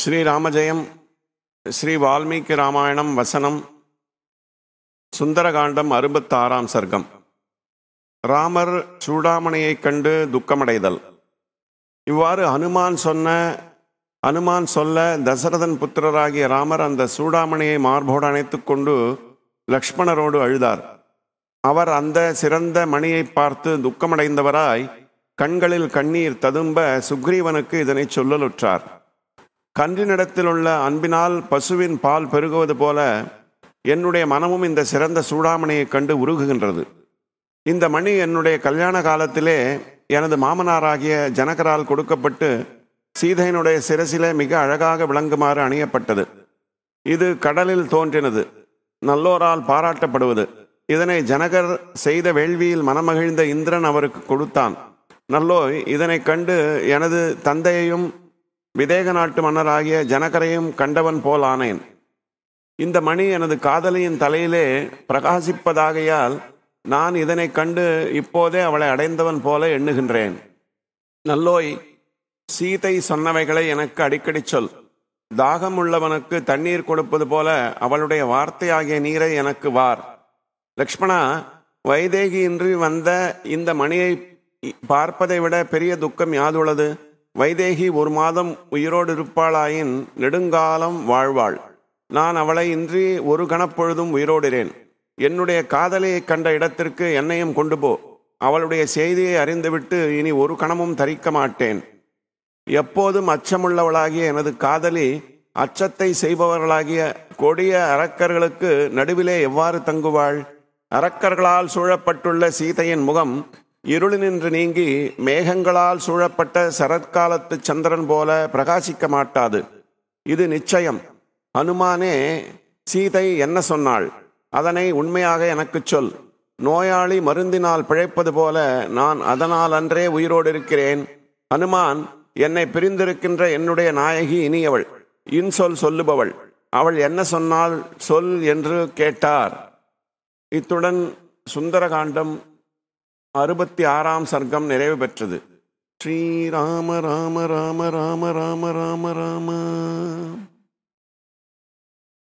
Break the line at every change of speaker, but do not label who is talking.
ஸ்ரீராமஜெயம் ஸ்ரீ வால்மீகி ராமாயணம் வசனம் சுந்தரகாண்டம் அறுபத்தாறாம் சர்க்கம் ராமர் சூடாமணியைக் கண்டு துக்கமடைதல் இவ்வாறு ஹனுமான் சொன்ன அனுமான் சொல்ல தசரதன் புத்திரராகிய ராமர் அந்த சூடாமணியை மார்போடு அணைத்து கொண்டு லக்ஷ்மணரோடு அழுதார் அவர் அந்த சிறந்த மணியை பார்த்து துக்கமடைந்தவராய் கண்களில் கண்ணீர் ததும்ப சுக்ரீவனுக்கு இதனை சொல்லலுற்றார் கன்றினிடத்தில் உள்ள அன்பினால் பசுவின் பால் பெருகுவது போல என்னுடைய மனமும் இந்த சிறந்த சூடாமணியைக் கண்டு உருகுகின்றது இந்த மணி என்னுடைய கல்யாண காலத்திலே எனது மாமனாராகிய ஜனகரால் கொடுக்கப்பட்டு சீதையினுடைய சிரசிலே மிக அழகாக விளங்குமாறு அணியப்பட்டது இது கடலில் தோன்றினது நல்லோரால் பாராட்டப்படுவது இதனை ஜனகர் செய்த வேள்வியில் மனமகிழ்ந்த இந்திரன் அவருக்கு கொடுத்தான் நல்லோய் இதனை கண்டு எனது தந்தையையும் விதேக நாட்டு மன்னராகிய ஜனகரையும் கண்டவன் போல் ஆனேன் இந்த மணி எனது காதலியின் தலையிலே பிரகாசிப்பதாகையால் நான் இதனை கண்டு இப்போதே அவளை அடைந்தவன் போல எண்ணுகின்றேன் நல்லோய் சீதை சொன்னவைகளை எனக்கு அடிக்கடி சொல் தாகம் உள்ளவனுக்கு தண்ணீர் கொடுப்பது போல அவளுடைய வார்த்தையாகிய நீரை எனக்கு வார் லக்ஷ்மணா வைதேகியின்றி வந்த இந்த மணியை பார்ப்பதை விட பெரிய துக்கம் யாதுள்ளது வைதேகி ஒரு மாதம் உயிரோடு இருப்பாளாயின் நெடுங்காலம் வாழ்வாள் நான் அவளை இன்றி ஒரு கணப்பொழுதும் உயிரோடுகிறேன் என்னுடைய காதலியை கண்ட இடத்திற்கு என்னையும் கொண்டு போ அவளுடைய செய்தியை அறிந்துவிட்டு இனி ஒரு கணமும் தரிக்க மாட்டேன் எப்போதும் அச்சமுள்ளவளாகிய எனது காதலி அச்சத்தை செய்பவர்களாகிய கொடிய அரக்கர்களுக்கு நடுவிலே எவ்வாறு தங்குவாள் அரக்கர்களால் சூழப்பட்டுள்ள சீதையின் முகம் இருளினின்று நீங்கி மேகங்களால் சூழப்பட்ட சரத்காலத்து சந்திரன் போல பிரகாசிக்க மாட்டாது இது நிச்சயம் அனுமானே சீதை என்ன சொன்னாள் அதனை உண்மையாக எனக்கு சொல் நோயாளி மருந்தினால் பிழைப்பது போல நான் அதனால் அன்றே உயிரோடு இருக்கிறேன் அனுமான் என்னை பிரிந்திருக்கின்ற என்னுடைய நாயகி இனியவள் இன்சொல் சொல்லுபவள் அவள் என்ன சொன்னால் சொல் என்று கேட்டார் இத்துடன் சுந்தரகாண்டம் அறுபத்தி ஆறாம் சர்க்கம் நிறைவு பெற்றது ஸ்ரீராம ராம ராம ராம ராம ராம ராம